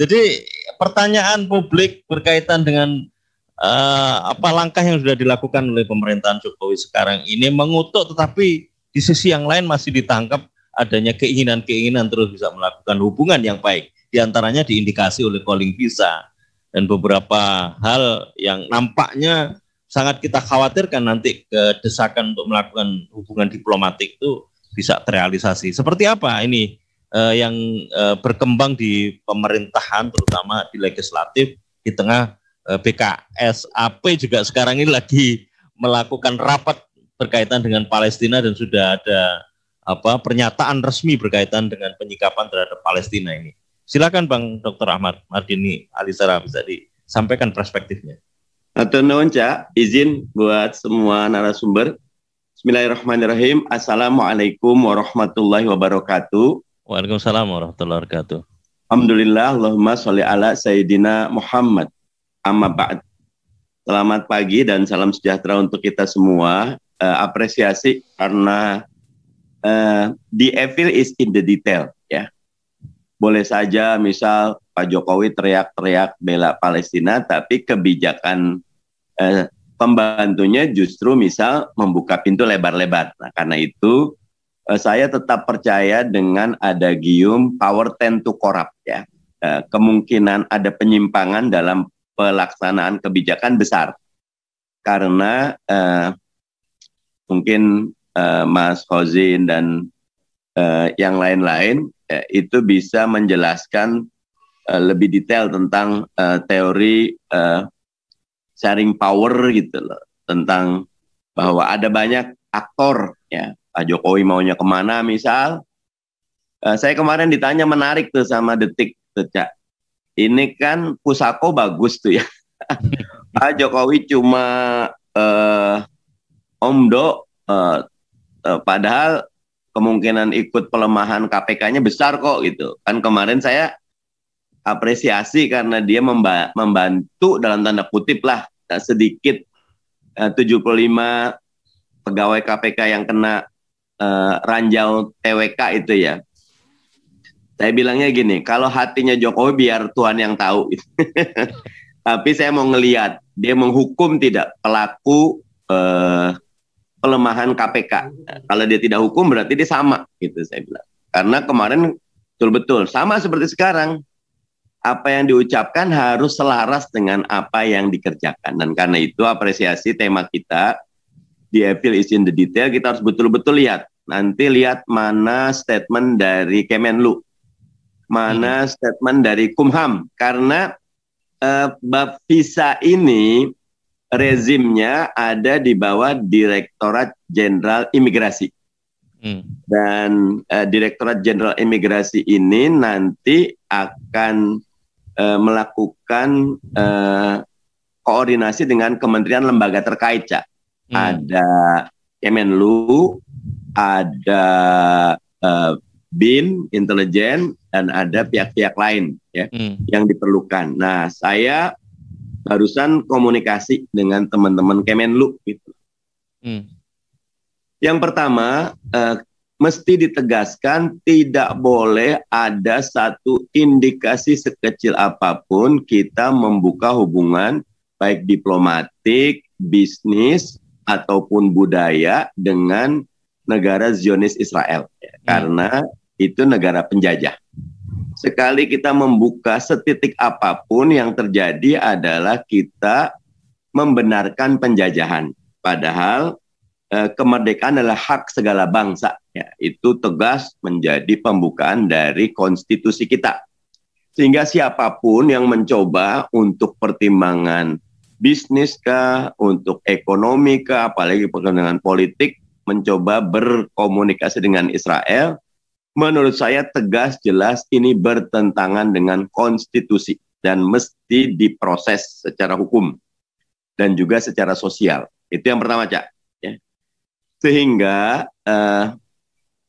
Jadi pertanyaan publik berkaitan dengan uh, apa langkah yang sudah dilakukan oleh pemerintahan Jokowi sekarang ini mengutuk tetapi di sisi yang lain masih ditangkap adanya keinginan-keinginan terus bisa melakukan hubungan yang baik Di antaranya diindikasi oleh calling visa dan beberapa hal yang nampaknya sangat kita khawatirkan nanti kedesakan untuk melakukan hubungan diplomatik itu bisa terrealisasi. Seperti apa ini uh, yang uh, berkembang di pemerintahan terutama di legislatif di tengah uh, eh, BKSAP juga sekarang ini lagi melakukan rapat berkaitan dengan Palestina dan sudah ada apa pernyataan resmi berkaitan dengan penyikapan terhadap Palestina ini. Silakan Bang Dr. Ahmad Mardini Alisara bisa disampaikan perspektifnya. Atau Cak, izin buat semua narasumber. Bismillahirrahmanirrahim. Assalamualaikum warahmatullahi wabarakatuh. Waalaikumsalam warahmatullahi wabarakatuh. Alhamdulillah, Allahumma sholli ala Sayyidina Muhammad. Amma ba'd. Selamat pagi dan salam sejahtera untuk kita semua. Uh, apresiasi karena uh, eh, the evil is in the detail ya. Boleh saja misal Pak Jokowi teriak-teriak bela Palestina tapi kebijakan uh, pembantunya justru misal membuka pintu lebar-lebar. Nah, karena itu Eh, saya tetap percaya dengan ada gium power tend to corrupt ya. Eh, kemungkinan ada penyimpangan dalam pelaksanaan kebijakan besar karena uh, mungkin uh, Mas Hozin dan uh, yang lain-lain itu bisa menjelaskan uh, lebih detail tentang uh, teori uh, sharing power gitu loh tentang bahwa ada banyak aktor ya Pak Jokowi maunya kemana misal. Uh, saya kemarin ditanya menarik tuh sama detik tuh Ini kan pusako bagus tuh ya. Pak Jokowi cuma uh, omdo uh, uh, padahal kemungkinan ikut pelemahan KPK-nya besar kok gitu. Kan kemarin saya apresiasi karena dia memba membantu dalam tanda kutip lah sedikit uh, 75 pegawai KPK yang kena Eh, ranjau TWK itu ya. Saya bilangnya gini, kalau hatinya Jokowi biar Tuhan yang tahu. Tapi saya mau ngelihat dia menghukum tidak pelaku eh, pelemahan KPK. Kalau dia tidak hukum berarti dia sama gitu saya bilang. Karena kemarin betul-betul sama seperti sekarang. Apa yang diucapkan harus selaras dengan apa yang dikerjakan. Dan karena itu apresiasi tema kita di Evil is in the detail kita harus betul-betul lihat Nanti lihat mana statement dari Kemenlu, mana hmm. statement dari Kumham, karena eh, bab visa ini rezimnya ada di bawah Direktorat Jenderal Imigrasi. Hmm. Dan eh, Direktorat Jenderal Imigrasi ini nanti akan eh, melakukan eh, koordinasi dengan kementerian lembaga terkait, Cak. Hmm. Ada Kemenlu, ada uh, BIN, intelijen, dan ada pihak-pihak lain ya hmm. yang diperlukan. Nah, saya barusan komunikasi dengan teman-teman Kemenlu gitu. Hmm. Yang pertama, uh, mesti ditegaskan tidak boleh ada satu indikasi sekecil apapun kita membuka hubungan baik diplomatik, bisnis ataupun budaya dengan negara Zionis Israel ya, karena itu negara penjajah. Sekali kita membuka setitik apapun yang terjadi adalah kita membenarkan penjajahan. Padahal eh, kemerdekaan adalah hak segala bangsa. Ya, itu tegas menjadi pembukaan dari konstitusi kita. Sehingga siapapun yang mencoba untuk pertimbangan bisnis kah, untuk ekonomi kah, apalagi pertimbangan politik, mencoba berkomunikasi dengan Israel, menurut saya tegas jelas ini bertentangan dengan konstitusi dan mesti diproses secara hukum dan juga secara sosial. Itu yang pertama, Cak. Ya. Sehingga eh,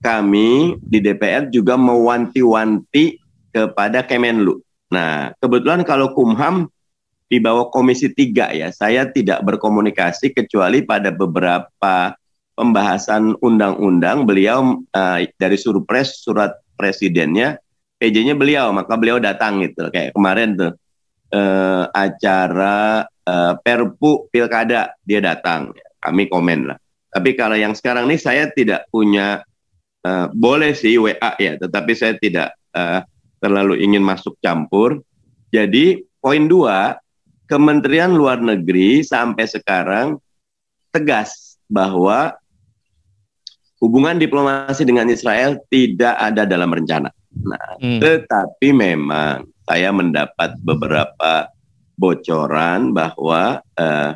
kami di DPR juga mewanti-wanti kepada Kemenlu. Nah, kebetulan kalau Kumham di bawah Komisi 3 ya, saya tidak berkomunikasi kecuali pada beberapa pembahasan undang-undang beliau uh, dari surpres surat presidennya PJ-nya beliau maka beliau datang gitu kayak kemarin tuh uh, acara uh, Perpu Pilkada dia datang kami komen lah tapi kalau yang sekarang ini saya tidak punya uh, boleh sih WA ya tetapi saya tidak uh, terlalu ingin masuk campur jadi poin dua Kementerian Luar Negeri sampai sekarang tegas bahwa hubungan diplomasi dengan Israel tidak ada dalam rencana. Nah, hmm. tetapi memang saya mendapat beberapa bocoran bahwa tekanan eh,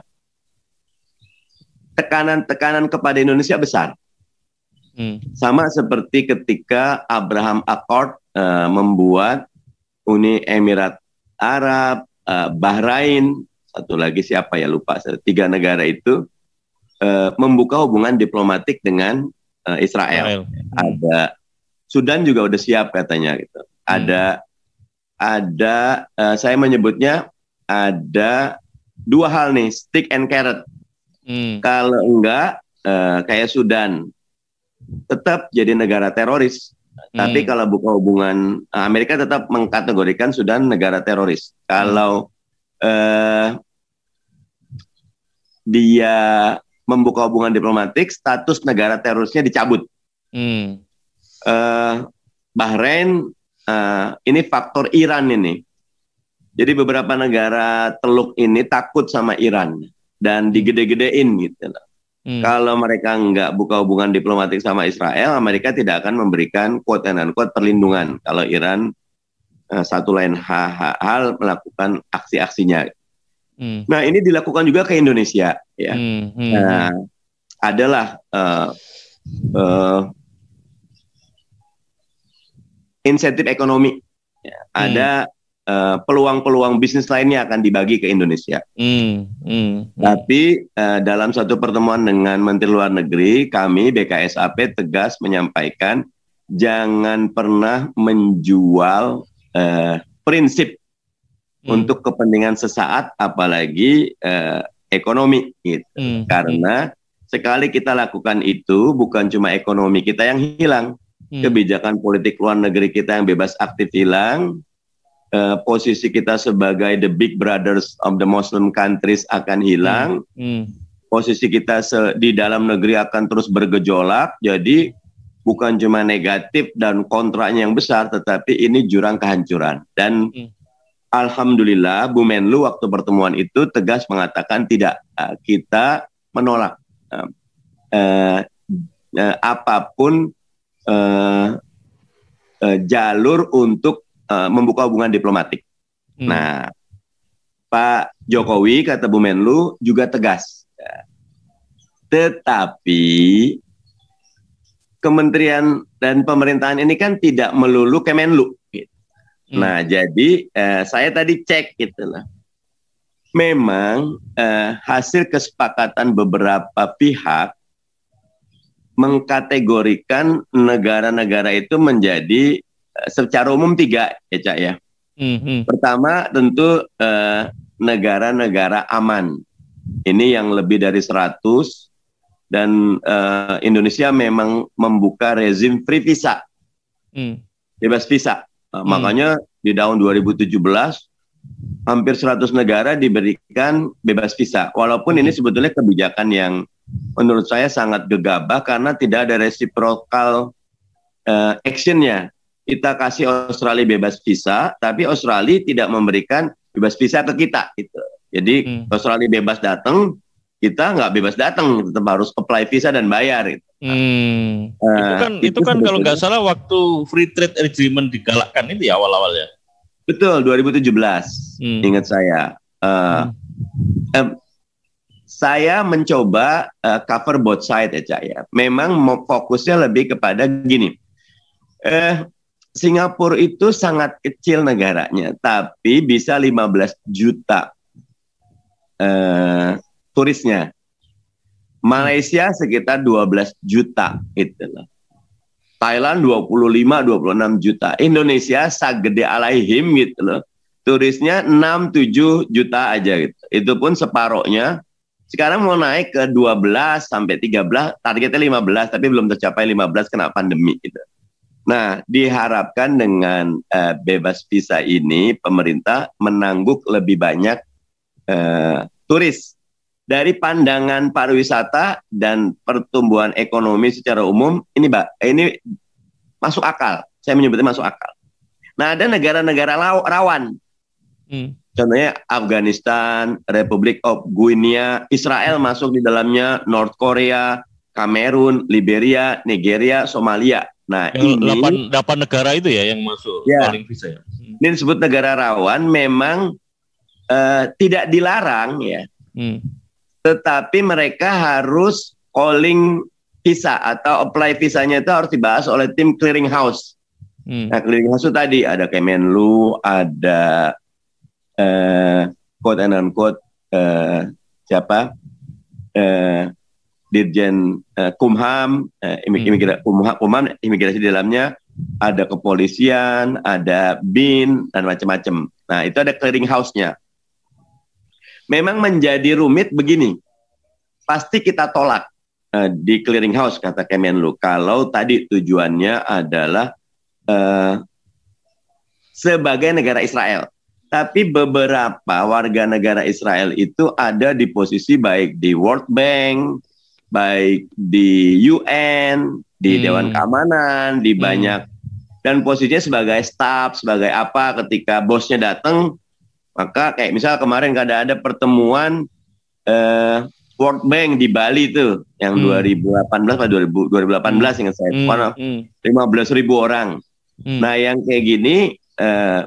tekanan-tekanan kepada Indonesia besar. Hmm. Sama seperti ketika Abraham Accord uh, membuat Uni Emirat Arab, uh, Bahrain, satu lagi siapa ya lupa, tiga negara itu uh, membuka hubungan diplomatik dengan uh, Israel. Israel. Ada Sudan juga udah siap katanya gitu. Ada hmm. ada uh, saya menyebutnya ada dua hal nih, stick and carrot. Hmm. Kalau enggak uh, kayak Sudan tetap jadi negara teroris. Hmm. Tapi kalau buka hubungan Amerika tetap mengkategorikan Sudan negara teroris. Kalau hmm. uh, dia membuka hubungan diplomatik, status negara terorisnya dicabut. Hmm. Uh, Bahrain uh, ini faktor Iran ini. Jadi beberapa negara Teluk ini takut sama Iran dan hmm. digede-gedein gitu. Hmm. Kalau mereka nggak buka hubungan diplomatik sama Israel, Amerika tidak akan memberikan quote and unquote perlindungan kalau Iran uh, satu lain hal melakukan aksi-aksinya. Hmm. Nah ini dilakukan juga ke Indonesia ya. Hmm. Hmm. hmm. Nah adalah uh, uh, insentif ekonomi. Ya, hmm. Ada eh, peluang-peluang uh, bisnis lainnya akan dibagi ke Indonesia. Hmm. Hmm. hmm. Tapi uh, dalam satu pertemuan dengan Menteri Luar Negeri, kami BKSAP tegas menyampaikan jangan pernah menjual uh, prinsip hmm. untuk kepentingan sesaat apalagi eh, ekonomi gitu. Hmm, hmm. Karena sekali kita lakukan itu bukan cuma ekonomi kita yang hilang, hmm. kebijakan politik luar negeri kita yang bebas aktif hilang, eh, posisi kita sebagai the big brothers of the Muslim countries akan hilang. Hmm. Hmm posisi kita di dalam negeri akan terus bergejolak. Jadi bukan cuma negatif dan kontraknya yang besar, tetapi ini jurang kehancuran. Dan hmm. Alhamdulillah Bu Menlu waktu pertemuan itu tegas mengatakan tidak eh, kita menolak eh, eh, eh, apapun eh, eh, jalur untuk eh, membuka hubungan diplomatik. Hmm. Nah Pak Jokowi kata Bu Menlu juga tegas, tetapi kementerian dan pemerintahan ini kan tidak melulu Kemenlu. Hmm. Nah, jadi eh, saya tadi cek gitu loh. Memang eh, hasil kesepakatan beberapa pihak mengkategorikan negara-negara itu menjadi eh, secara umum tiga ya cak ya. Hmm. hmm. Pertama tentu negara eh, negara-negara aman. Ini yang lebih dari 100 dan uh, Indonesia memang membuka rezim free visa. Hmm. Bebas visa hmm. Makanya di tahun 2017 hampir 100 negara diberikan bebas visa. Walaupun ini hmm. sebetulnya kebijakan yang menurut saya sangat gegabah karena tidak ada reciprocal uh, actionnya. Kita kasih Australia bebas visa, tapi Australia tidak memberikan bebas visa ke kita. Gitu. Jadi hmm. Australia bebas datang, kita nggak bebas datang, tetap harus apply visa dan bayar. Gitu. Hmm. Nah, itu kan itu, itu kan kalau nggak salah waktu free trade agreement digalakkan ini ya awal ya. Betul, 2017. Hmm. Ingat saya. Uh, hmm. eh, saya mencoba uh, cover both side ya, ya. Memang mau fokusnya lebih kepada gini. Eh Singapura itu sangat kecil negaranya, tapi bisa 15 juta eh, turisnya. Malaysia sekitar 12 juta puluh gitu loh. Thailand 25 26 juta. Indonesia sagede alaihim gitu loh. Turisnya 6 7 juta aja gitu. Itu pun separohnya. Sekarang mau naik ke 12 sampai 13, targetnya 15 tapi belum tercapai 15 kena pandemi gitu. Nah, diharapkan dengan uh, bebas visa ini pemerintah menangguk lebih banyak uh, turis dari pandangan pariwisata dan pertumbuhan ekonomi secara umum ini Mbak, ini masuk akal. Saya menyebutnya masuk akal. Nah, ada negara-negara rawan. Hmm. Contohnya Afghanistan, Republik of Guinea, Israel masuk di dalamnya, North Korea, Kamerun, Liberia, Nigeria, Somalia. Nah, yang ini 8, 8 negara itu ya yang masuk ya, paling bisa ya. Hmm. Ini disebut negara rawan memang uh, tidak dilarang ya. Hmm tetapi mereka harus calling visa atau apply visanya itu harus dibahas oleh tim clearing house. Hmm. Nah, clearing house itu tadi ada Kemenlu, ada eh, quote and unquote eh, siapa eh, Dirjen eh, Kumham, eh, imigra, hmm. Kumham, imigrasi di dalamnya, ada kepolisian, ada bin dan macam-macam. Nah, itu ada clearing house-nya memang menjadi rumit begini. Pasti kita tolak uh, di house kata Kemenlu kalau tadi tujuannya adalah uh, sebagai negara Israel. Tapi beberapa warga negara Israel itu ada di posisi baik di World Bank, baik di UN, di hmm. Dewan Keamanan, di hmm. banyak hmm. dan posisinya sebagai staff, sebagai apa ketika bosnya datang maka kayak misal kemarin kada kan ada pertemuan eh, World Bank di Bali itu yang hmm. 2018 atau 2000, 2018 hmm. ingat saya. Hmm. hmm. 15 ribu orang. Hmm. Nah yang kayak gini eh,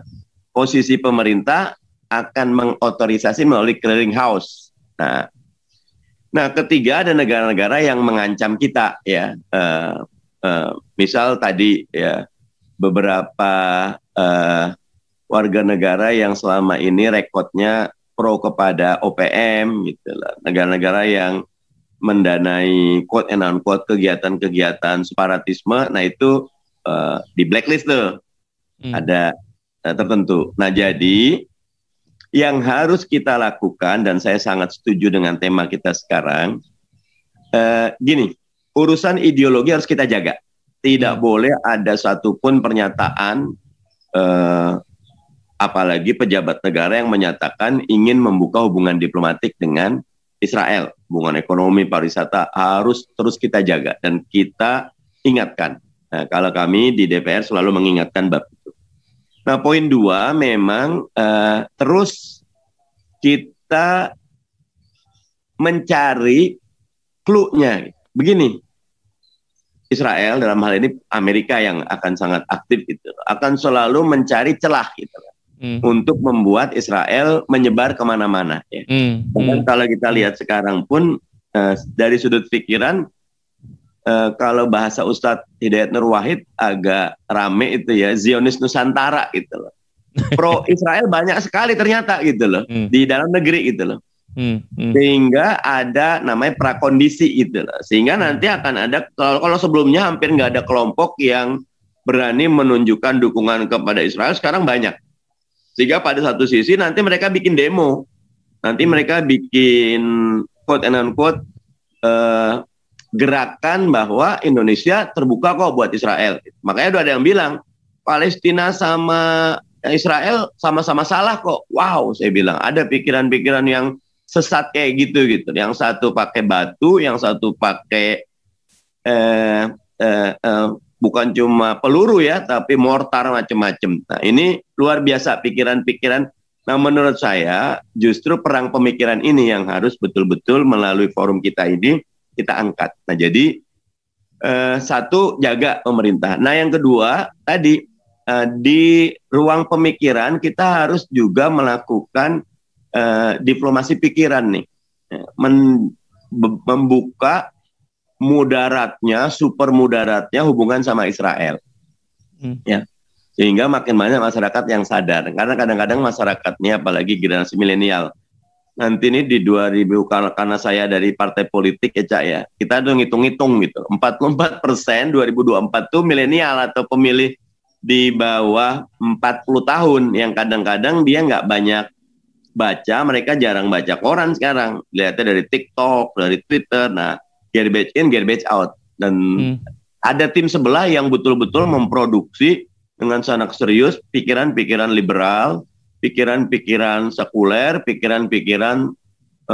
posisi pemerintah akan mengotorisasi melalui clearing house. Nah, nah ketiga ada negara-negara yang mengancam kita ya. Eh, uh, misal tadi ya beberapa uh, warga negara yang selama ini rekodnya pro kepada OPM gitu lah. Negara-negara yang mendanai quote and unquote kegiatan-kegiatan separatisme, nah itu uh, di blacklist tuh hmm. ada uh, tertentu. Nah jadi yang harus kita lakukan dan saya sangat setuju dengan tema kita sekarang, uh, gini urusan ideologi harus kita jaga. Tidak hmm. boleh ada satupun pernyataan uh, apalagi pejabat negara yang menyatakan ingin membuka hubungan diplomatik dengan Israel. Hubungan ekonomi, pariwisata harus terus kita jaga dan kita ingatkan. Nah, kalau kami di DPR selalu mengingatkan bab itu. Nah, poin dua memang uh, terus kita mencari clue-nya. Begini, Israel dalam hal ini Amerika yang akan sangat aktif itu akan selalu mencari celah gitu hmm. untuk membuat Israel menyebar kemana-mana. Ya. Hmm. Dan hmm. kalau kita lihat sekarang pun uh, dari sudut pikiran uh, kalau bahasa Ustadz Hidayat Nur Wahid agak rame itu ya Zionis Nusantara gitu loh. Pro Israel banyak sekali ternyata gitu loh hmm. di dalam negeri gitu loh. Hmm, hmm. sehingga ada namanya prakondisi itu loh. sehingga hmm. nanti akan ada kalau, kalau sebelumnya hampir nggak ada kelompok yang berani menunjukkan dukungan kepada Israel sekarang banyak sehingga pada satu sisi nanti mereka bikin demo. Nanti hmm. mereka bikin quote and unquote uh, gerakan bahwa Indonesia terbuka kok buat Israel. Makanya udah ada yang bilang Palestina sama Israel sama-sama salah kok. Wow, saya bilang ada pikiran-pikiran yang sesat kayak gitu gitu. Yang satu pakai batu, yang satu pakai eh, eh, eh, bukan cuma peluru ya, tapi mortar macam-macam. Nah, ini luar biasa pikiran-pikiran. Nah, menurut saya justru perang pemikiran ini yang harus betul-betul melalui forum kita ini kita angkat. Nah, jadi eh, satu jaga pemerintah. Nah, yang kedua tadi eh, di ruang pemikiran kita harus juga melakukan eh, diplomasi pikiran nih, nah, Men, membuka mudaratnya, super mudaratnya hubungan sama Israel. Hmm. Ya. Sehingga makin banyak masyarakat yang sadar. Karena kadang-kadang masyarakatnya apalagi generasi milenial. Nanti ini di 2000 karena saya dari partai politik ya Cak ya. Kita tuh ngitung-ngitung gitu. 44 persen 2024 tuh milenial atau pemilih di bawah 40 tahun yang kadang-kadang dia nggak banyak baca, mereka jarang baca koran sekarang. Lihatnya dari TikTok, dari Twitter. Nah, get in, get out. Dan hmm. ada tim sebelah yang betul-betul memproduksi dengan sangat serius pikiran-pikiran liberal, pikiran-pikiran sekuler, pikiran-pikiran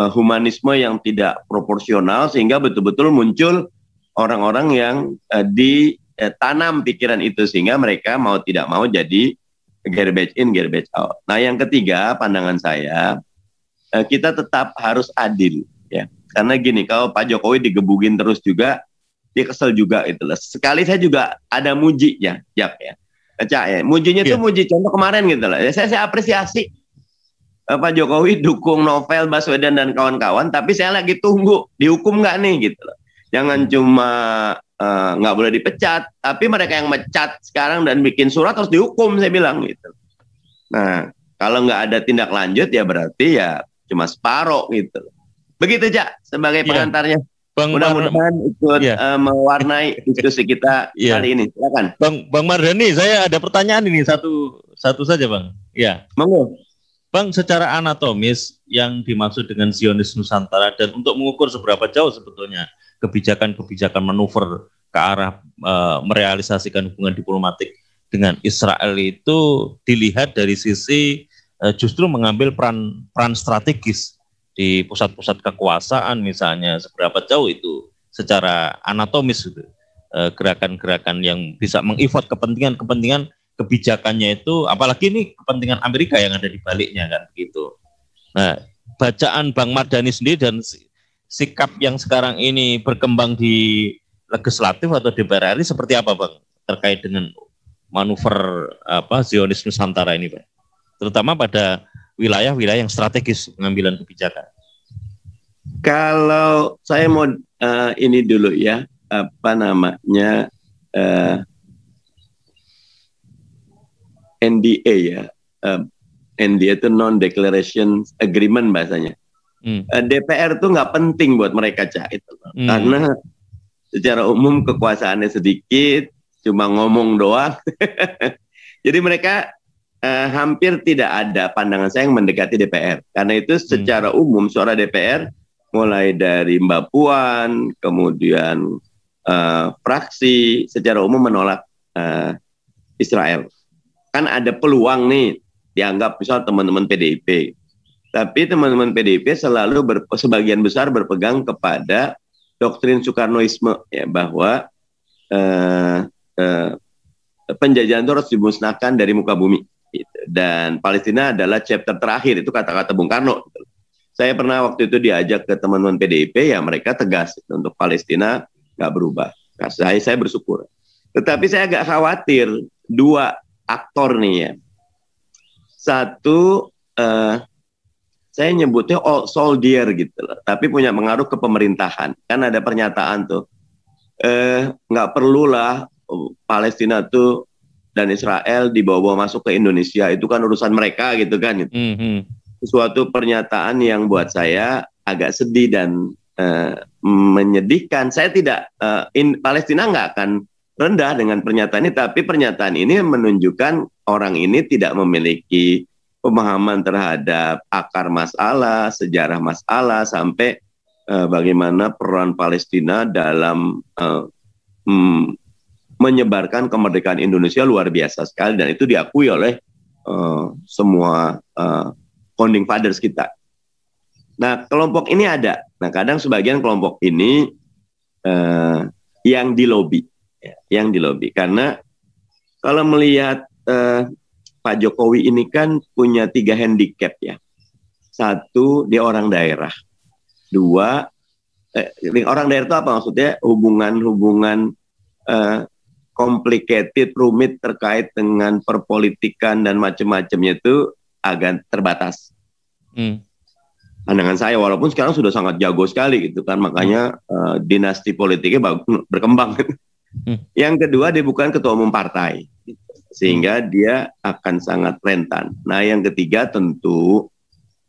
uh, humanisme yang tidak proporsional sehingga betul-betul muncul orang-orang yang uh, eh, ditanam eh, pikiran itu sehingga mereka mau tidak mau jadi garbage in, garbage out. Nah, yang ketiga pandangan saya kita tetap harus adil ya. Karena gini, kalau Pak Jokowi digebugin terus juga, dia kesel juga itu loh. Sekali saya juga ada mujinya, ya, ya. Caca ya. Mujinya yeah. Iya. muji contoh kemarin gitu loh. Ya, saya saya apresiasi eh, Pak Jokowi dukung novel Baswedan dan kawan-kawan, tapi saya lagi tunggu dihukum nggak nih gitu loh. Jangan hmm. cuma eh, nggak uh, boleh dipecat, tapi mereka yang mecat sekarang dan bikin surat harus dihukum saya bilang gitu. Nah, kalau nggak ada tindak lanjut ya berarti ya cuma separoh gitu loh. Begitu Cak sebagai iya. pengantarnya. Bang Mudah-mudahan ikut ya. uh, mewarnai diskusi kita ya. kali ini. Silakan. Bang Bang Mardhani, saya ada pertanyaan ini satu satu saja, Bang. Ya. bang Bang, secara anatomis yang dimaksud dengan Zionis Nusantara dan untuk mengukur seberapa jauh sebetulnya kebijakan-kebijakan manuver ke arah e, merealisasikan hubungan diplomatik dengan Israel itu dilihat dari sisi e, justru mengambil peran peran strategis di pusat-pusat kekuasaan misalnya seberapa jauh itu secara anatomis gitu e, gerakan-gerakan yang bisa mengivot kepentingan-kepentingan kebijakannya itu apalagi ini kepentingan Amerika yang ada di baliknya kan gitu. Nah, bacaan Bang Mardhani sendiri dan sikap yang sekarang ini berkembang di legislatif atau DPR RI seperti apa Bang terkait dengan manuver apa Zionisme Nusantara ini Bang? Terutama pada wilayah-wilayah yang strategis pengambilan kebijakan. Kalau saya mau uh, ini dulu ya, apa namanya uh, eh, NDA ya, uh, eh, NDA itu non declaration agreement bahasanya. Hmm. Uh, DPR tuh nggak penting buat mereka cak itu, hmm. karena secara umum kekuasaannya sedikit, cuma ngomong doang. Jadi mereka eh, hampir tidak ada pandangan saya yang mendekati DPR. Karena itu hmm. secara hmm. umum suara DPR mulai dari Mbak Puan, kemudian eh, fraksi secara umum menolak eh, Israel. Kan ada peluang nih dianggap misal teman-teman PDIP. Tapi teman-teman PDIP selalu ber, sebagian besar berpegang kepada doktrin Soekarnoisme ya bahwa eh, eh, penjajahan itu harus dimusnahkan dari muka bumi. Gitu. Dan Palestina adalah chapter terakhir itu kata-kata Bung Karno. Saya pernah waktu itu diajak ke teman-teman PDIP ya mereka tegas untuk Palestina nggak berubah. Nah, saya saya bersyukur. Tetapi saya agak khawatir dua aktor nih ya. Satu eh, saya nyebutnya all soldier gitu loh, tapi punya pengaruh ke pemerintahan. Kan ada pernyataan tuh, eh nggak perlulah Palestina tuh dan Israel dibawa masuk ke Indonesia itu kan urusan mereka gitu kan. Gitu. Mm -hmm. Suatu pernyataan yang buat saya agak sedih dan uh, menyedihkan. Saya tidak uh, in, Palestina nggak akan rendah dengan pernyataan ini, tapi pernyataan ini menunjukkan orang ini tidak memiliki pemahaman terhadap akar masalah, sejarah masalah, sampai uh, bagaimana peran Palestina dalam uh, menyebarkan kemerdekaan Indonesia luar biasa sekali dan itu diakui oleh uh, semua uh, founding fathers kita. Nah, kelompok ini ada. Nah, kadang sebagian kelompok ini uh, yang dilobi, ya, yang dilobi karena kalau melihat uh, Pak Jokowi ini kan punya tiga handicap ya. Satu dia orang daerah, dua eh, orang daerah itu apa maksudnya hubungan-hubungan Uh, complicated, rumit terkait dengan perpolitikan dan macam-macamnya itu agak terbatas. Hmm. Pandangan saya, walaupun sekarang sudah sangat jago sekali gitu kan, makanya hmm. uh, dinasti politiknya bagus, berkembang. hmm. Yang kedua dia bukan ketua umum partai, gitu. sehingga dia akan sangat rentan. Nah yang ketiga tentu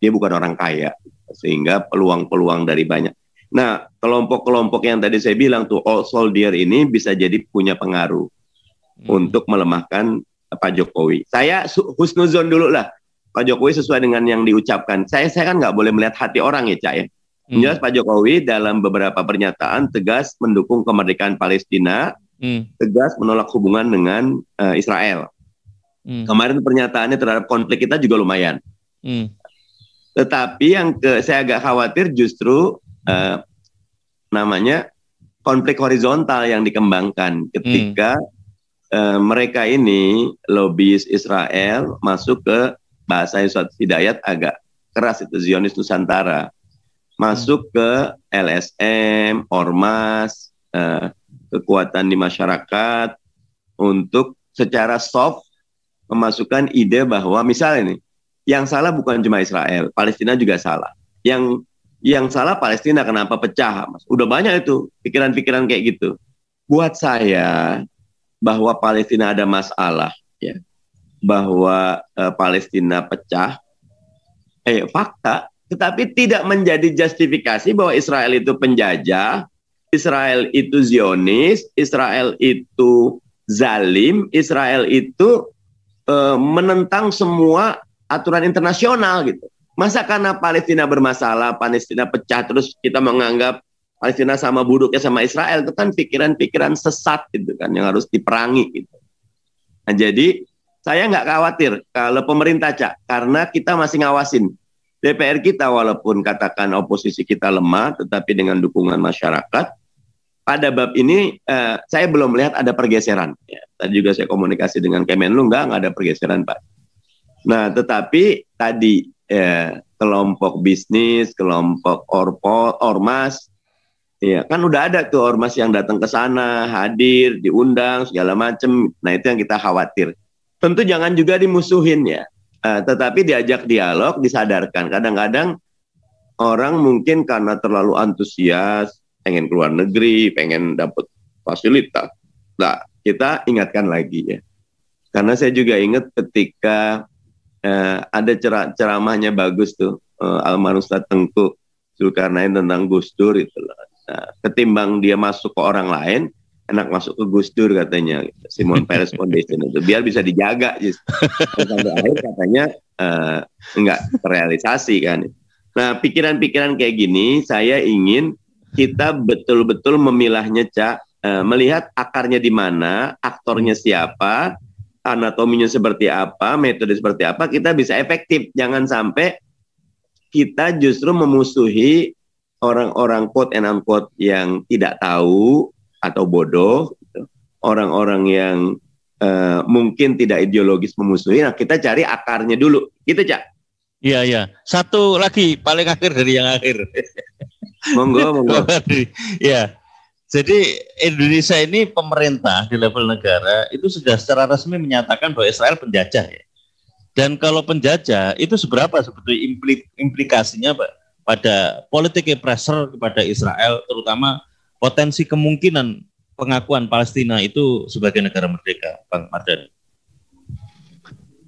dia bukan orang kaya, sehingga peluang-peluang dari banyak Nah, kelompok-kelompok yang tadi saya bilang tuh all soldier ini bisa jadi punya pengaruh hmm. untuk melemahkan eh, Pak Jokowi. Saya husnuzon dulu lah. Pak Jokowi sesuai dengan yang diucapkan. Saya saya kan nggak boleh melihat hati orang ya, Cak ya. Hmm. Jelas Pak Jokowi dalam beberapa pernyataan tegas mendukung kemerdekaan Palestina, hmm. tegas menolak hubungan dengan uh, Israel. Hmm. Kemarin pernyataannya terhadap konflik kita juga lumayan. Hmm. Tetapi yang ke, saya agak khawatir justru uh, namanya konflik horizontal yang dikembangkan ketika hmm. uh, mereka ini lobis Israel masuk ke bahasa Yusuf Hidayat agak keras itu Zionis Nusantara masuk hmm. ke LSM, ormas, eh, kekuatan di masyarakat untuk secara soft memasukkan ide bahwa misalnya ini yang salah bukan cuma Israel, Palestina juga salah. Yang yang salah Palestina kenapa pecah mas udah banyak itu pikiran-pikiran kayak gitu buat saya bahwa Palestina ada masalah ya bahwa eh, Palestina pecah eh fakta tetapi tidak menjadi justifikasi bahwa Israel itu penjajah Israel itu Zionis Israel itu zalim Israel itu eh, menentang semua aturan internasional gitu Masa karena Palestina bermasalah, Palestina pecah terus kita menganggap Palestina sama buruknya sama Israel itu kan pikiran-pikiran sesat gitu kan yang harus diperangi gitu. Nah, jadi saya nggak khawatir kalau pemerintah cak karena kita masih ngawasin DPR kita walaupun katakan oposisi kita lemah tetapi dengan dukungan masyarakat pada bab ini eh, saya belum melihat ada pergeseran. Ya, tadi juga saya komunikasi dengan Kemenlu nggak nggak ada pergeseran pak. Nah tetapi tadi ya kelompok bisnis, kelompok orpo, ormas, ya kan udah ada tuh ormas yang datang ke sana, hadir, diundang segala macam. Nah itu yang kita khawatir. Tentu jangan juga dimusuhin ya, uh, tetapi diajak dialog, disadarkan. Kadang-kadang orang mungkin karena terlalu antusias, pengen keluar negeri, pengen dapat fasilitas. Nah kita ingatkan lagi ya. Karena saya juga ingat ketika eh, ada cer ceramahnya bagus tuh eh, almarhum Ustaz Tengku Zulkarnain tentang Gus Dur itu loh. Nah, ketimbang dia masuk ke orang lain, enak masuk ke Gus Dur katanya Simon Peres Foundation itu biar bisa dijaga just. akhir katanya eh, enggak terrealisasi kan. Nah, pikiran-pikiran kayak gini saya ingin kita betul-betul memilahnya Cak, eh, melihat akarnya di mana, aktornya siapa, anatominya seperti apa, metode seperti apa, kita bisa efektif. Jangan sampai kita justru memusuhi orang-orang quote and unquote yang tidak tahu atau bodoh, gitu. orang-orang yang uh, mungkin tidak ideologis memusuhi. Nah, kita cari akarnya dulu. Gitu, Cak. Iya, iya. Satu lagi paling akhir dari yang akhir. monggo, monggo. Iya. Jadi Indonesia ini pemerintah di level negara itu sudah secara resmi menyatakan bahwa Israel penjajah ya. Dan kalau penjajah itu seberapa sebetulnya implik, implikasinya Pak pada politik pressure kepada Israel terutama potensi kemungkinan pengakuan Palestina itu sebagai negara merdeka, Bang Mardani?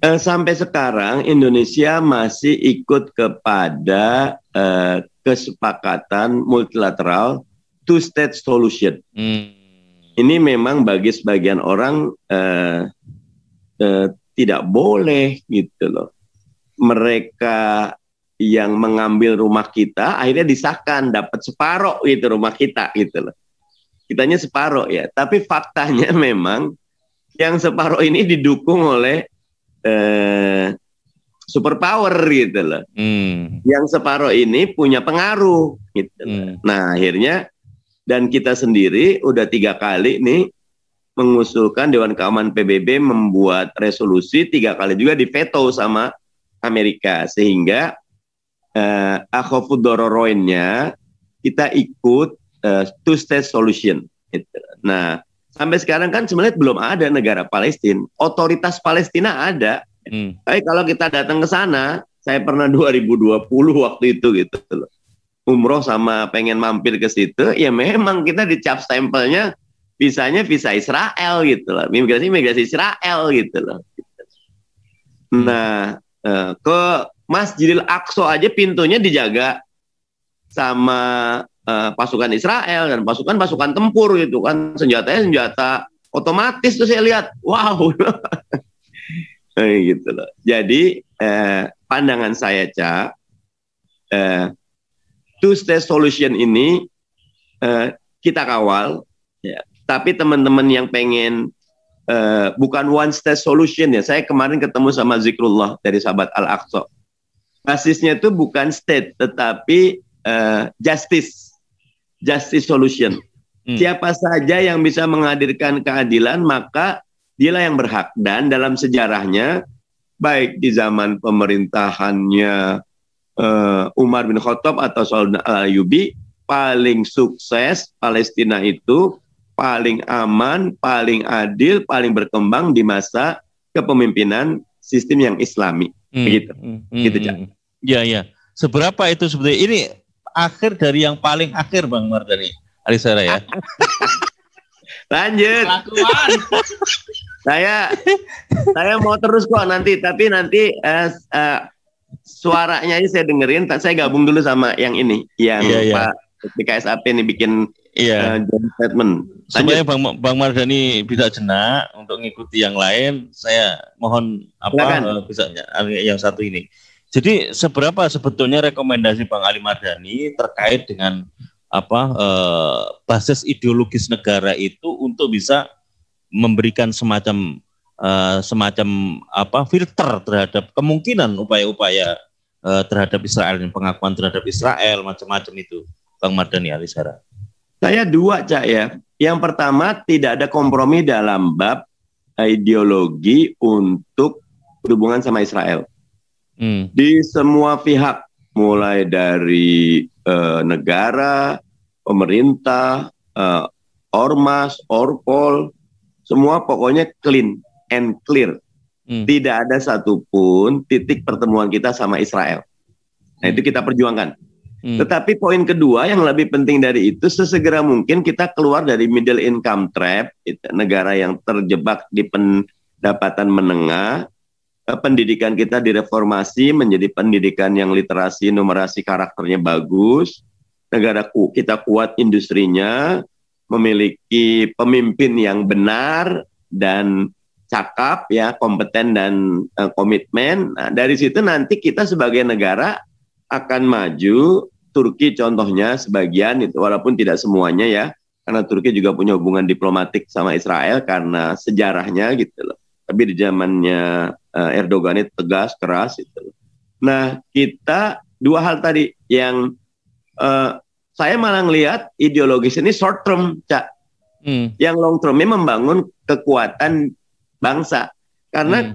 Eh, sampai sekarang Indonesia masih ikut kepada eh, kesepakatan multilateral two state solution. Hmm. Ini memang bagi sebagian orang uh, uh, tidak boleh gitu loh. Mereka yang mengambil rumah kita akhirnya disahkan dapat separoh itu rumah kita gitu loh. Kitanya separoh ya, tapi faktanya memang yang separoh ini didukung oleh eh, superpower gitu loh. Hmm. Yang separoh ini punya pengaruh gitu. Hmm. Nah, akhirnya dan kita sendiri udah tiga kali nih mengusulkan Dewan Keamanan PBB membuat resolusi tiga kali juga diveto sama Amerika sehingga eh, akhofudororoinnya kita ikut eh, two state solution. Gitu. Nah sampai sekarang kan sebenarnya belum ada negara Palestina, otoritas Palestina ada. Hmm. Tapi kalau kita datang ke sana, saya pernah 2020 waktu itu gitu loh umroh sama pengen mampir ke situ, ya memang kita dicap stempelnya visanya visa Israel gitu loh, imigrasi imigrasi Israel gitu loh. Hmm. Nah, eh, ke Masjidil Aqsa aja pintunya dijaga sama eh, pasukan Israel dan pasukan-pasukan tempur gitu kan senjatanya senjata otomatis tuh saya lihat wow eh, gitu loh jadi pandangan saya cak eh, two state solution ini uh, kita kawal ya. tapi teman-teman yang pengen uh, bukan one state solution ya saya kemarin ketemu sama Zikrullah dari sahabat Al-Aqsa basisnya itu bukan state tetapi uh, justice justice solution hmm. siapa saja yang bisa menghadirkan keadilan maka dialah yang berhak dan dalam sejarahnya baik di zaman pemerintahannya uh, Umar bin Khattab atau Saud Al-Ayubi eh, paling sukses Palestina itu paling aman, paling adil, paling berkembang di masa kepemimpinan sistem yang islami. Hmm, Begitu. Hmm, hmm gitu, ya. Ya, ya. Seberapa itu sebetulnya? Ini akhir dari yang paling akhir, Bang Mardani. Alisara ya. Lanjut. saya saya mau terus kok nanti, tapi nanti eh, eh, suaranya aja saya dengerin, saya gabung dulu sama yang ini, yang yeah, iya. Pak yeah. BKSAP ini bikin yeah. Iya. uh, statement. Lanjut. Bang Bang Mardhani bisa jenak untuk mengikuti yang lain, saya mohon apa uh, bisa ya, yang satu ini. Jadi seberapa sebetulnya rekomendasi Bang Ali Mardhani terkait dengan apa eh, basis ideologis negara itu untuk bisa memberikan semacam Eh, semacam apa filter terhadap kemungkinan upaya-upaya uh, terhadap Israel dan pengakuan terhadap Israel macam-macam itu, Bang Mardhani Alisara. Saya dua cak ya. Yang pertama tidak ada kompromi dalam bab eh, ideologi untuk hubungan sama Israel. Hmm. Di semua pihak, mulai dari uh, negara, pemerintah, uh, ormas, orpol, semua pokoknya clean and clear. Hmm. Tidak ada satupun titik pertemuan kita sama Israel. Nah hmm. itu kita perjuangkan. Hmm. Tetapi poin kedua yang lebih penting dari itu sesegera mungkin kita keluar dari middle income trap, negara yang terjebak di pendapatan menengah, eh, pendidikan kita direformasi menjadi pendidikan yang literasi numerasi karakternya bagus, negara ku, kita kuat industrinya, memiliki pemimpin yang benar dan cakap ya kompeten dan uh, komitmen nah, dari situ nanti kita sebagai negara akan maju Turki contohnya sebagian itu walaupun tidak semuanya ya karena Turki juga punya hubungan diplomatik sama Israel karena sejarahnya gitu loh tapi di zamannya uh, Erdogan itu tegas keras itu nah kita dua hal tadi yang uh, saya malah lihat ideologis ini short term cak hmm. yang long termnya membangun kekuatan bangsa. Karena hmm.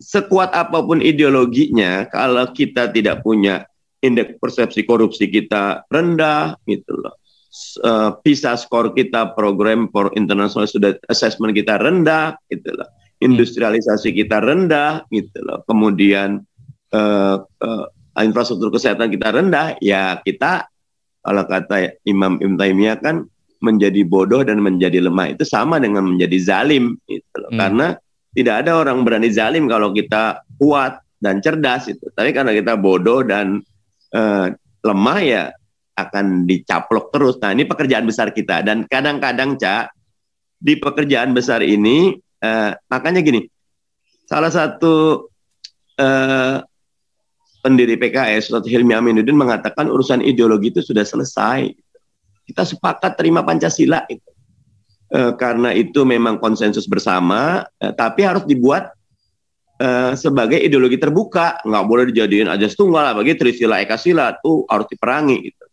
sekuat apapun ideologinya, kalau kita tidak punya indeks persepsi korupsi kita rendah, gitu loh. Uh, PISA skor kita, program for international sudah assessment kita rendah, gitu loh. Hmm. Industrialisasi kita rendah, gitu loh. Kemudian uh, uh, infrastruktur kesehatan kita rendah, ya kita kalau kata Imam Ibn kan menjadi bodoh dan menjadi lemah itu sama dengan menjadi zalim gitu loh. Hmm. Karena tidak ada orang berani zalim kalau kita kuat dan cerdas itu. Tapi karena kita bodoh dan uh, lemah ya akan dicaplok terus. Nah, ini pekerjaan besar kita dan kadang-kadang Cak di pekerjaan besar ini uh, makanya gini. Salah satu uh, pendiri PKS Ustadz Hilmi Aminuddin mengatakan urusan ideologi itu sudah selesai. Kita sepakat terima Pancasila itu. E, eh, karena itu memang konsensus bersama, e, tapi harus dibuat e, sebagai ideologi terbuka, nggak boleh dijadikan aja tunggal bagi Trisila Eka Sila itu harus diperangi gitu.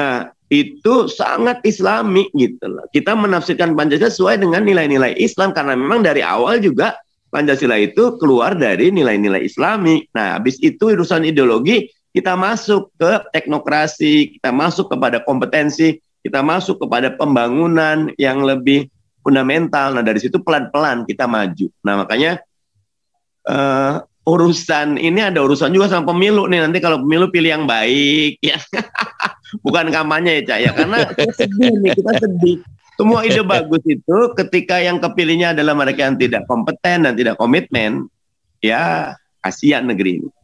Nah, itu sangat islami gitu loh. Kita menafsirkan Pancasila sesuai dengan nilai-nilai Islam karena memang dari awal juga Pancasila itu keluar dari nilai-nilai islami. Nah, habis itu urusan ideologi kita masuk ke teknokrasi, kita masuk kepada kompetensi kita masuk kepada pembangunan yang lebih fundamental. Nah dari situ pelan-pelan kita maju. Nah makanya uh, urusan ini ada urusan juga sama pemilu nih nanti kalau pemilu pilih yang baik ya bukan kampanye ya cak ya karena kita sedih nih kita sedih semua ide bagus itu ketika yang kepilihnya adalah mereka yang tidak kompeten dan tidak komitmen ya kasihan negeri ini